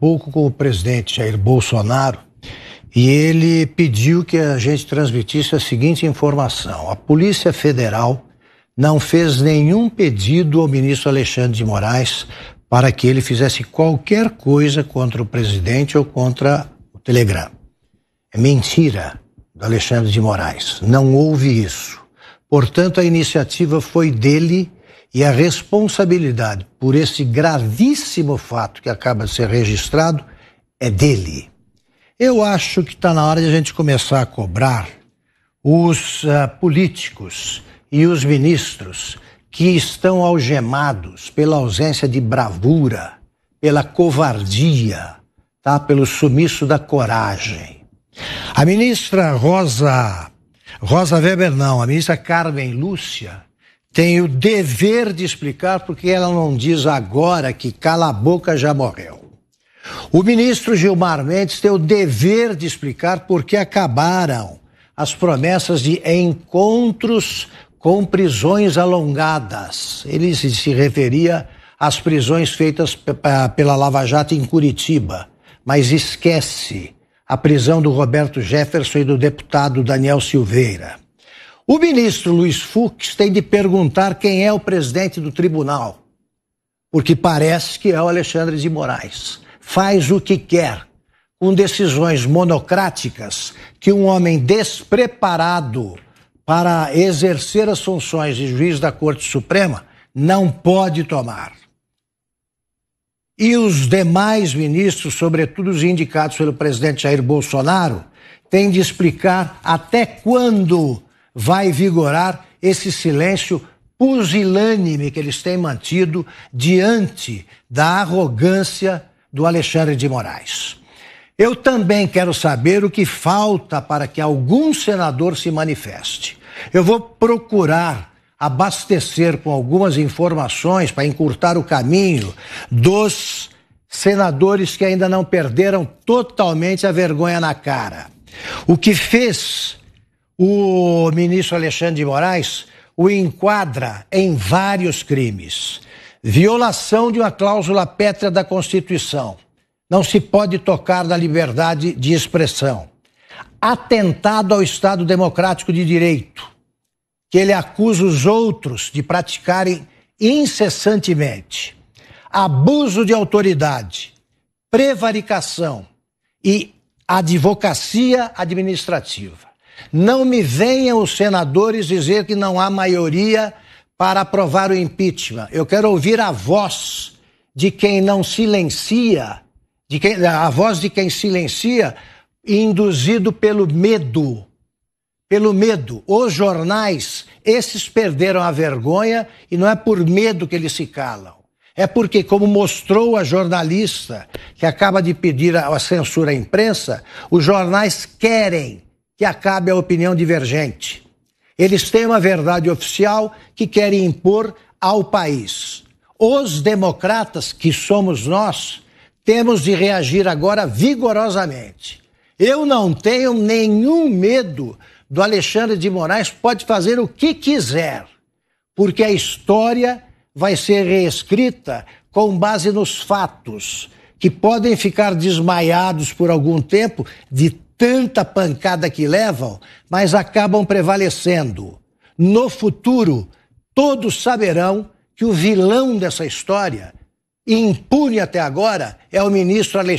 pouco com o presidente Jair Bolsonaro e ele pediu que a gente transmitisse a seguinte informação: a Polícia Federal não fez nenhum pedido ao ministro Alexandre de Moraes para que ele fizesse qualquer coisa contra o presidente ou contra o Telegram. É mentira do Alexandre de Moraes, não houve isso. Portanto, a iniciativa foi dele e a responsabilidade por esse gravíssimo fato que acaba de ser registrado é dele. Eu acho que está na hora de a gente começar a cobrar os uh, políticos e os ministros que estão algemados pela ausência de bravura, pela covardia, tá? pelo sumiço da coragem. A ministra Rosa, Rosa Weber não, a ministra Carmen Lúcia, tem o dever de explicar porque ela não diz agora que cala a boca já morreu. O ministro Gilmar Mendes tem o dever de explicar porque acabaram as promessas de encontros com prisões alongadas. Ele se referia às prisões feitas pela Lava Jato em Curitiba, mas esquece a prisão do Roberto Jefferson e do deputado Daniel Silveira. O ministro Luiz Fux tem de perguntar quem é o presidente do tribunal, porque parece que é o Alexandre de Moraes. Faz o que quer, com decisões monocráticas que um homem despreparado para exercer as funções de juiz da Corte Suprema não pode tomar. E os demais ministros, sobretudo os indicados pelo presidente Jair Bolsonaro, têm de explicar até quando vai vigorar esse silêncio pusilânime que eles têm mantido diante da arrogância do Alexandre de Moraes. Eu também quero saber o que falta para que algum senador se manifeste. Eu vou procurar abastecer com algumas informações para encurtar o caminho dos senadores que ainda não perderam totalmente a vergonha na cara. O que fez o ministro Alexandre de Moraes o enquadra em vários crimes. Violação de uma cláusula pétrea da Constituição. Não se pode tocar na liberdade de expressão. Atentado ao Estado Democrático de Direito, que ele acusa os outros de praticarem incessantemente. Abuso de autoridade, prevaricação e advocacia administrativa. Não me venham os senadores dizer que não há maioria para aprovar o impeachment. Eu quero ouvir a voz de quem não silencia, de quem, a voz de quem silencia, induzido pelo medo. Pelo medo. Os jornais, esses perderam a vergonha e não é por medo que eles se calam. É porque, como mostrou a jornalista que acaba de pedir a censura à imprensa, os jornais querem que acabe a opinião divergente. Eles têm uma verdade oficial que querem impor ao país. Os democratas, que somos nós, temos de reagir agora vigorosamente. Eu não tenho nenhum medo do Alexandre de Moraes, pode fazer o que quiser, porque a história vai ser reescrita com base nos fatos, que podem ficar desmaiados por algum tempo de tanta pancada que levam, mas acabam prevalecendo. No futuro, todos saberão que o vilão dessa história, impune até agora, é o ministro Alexandre.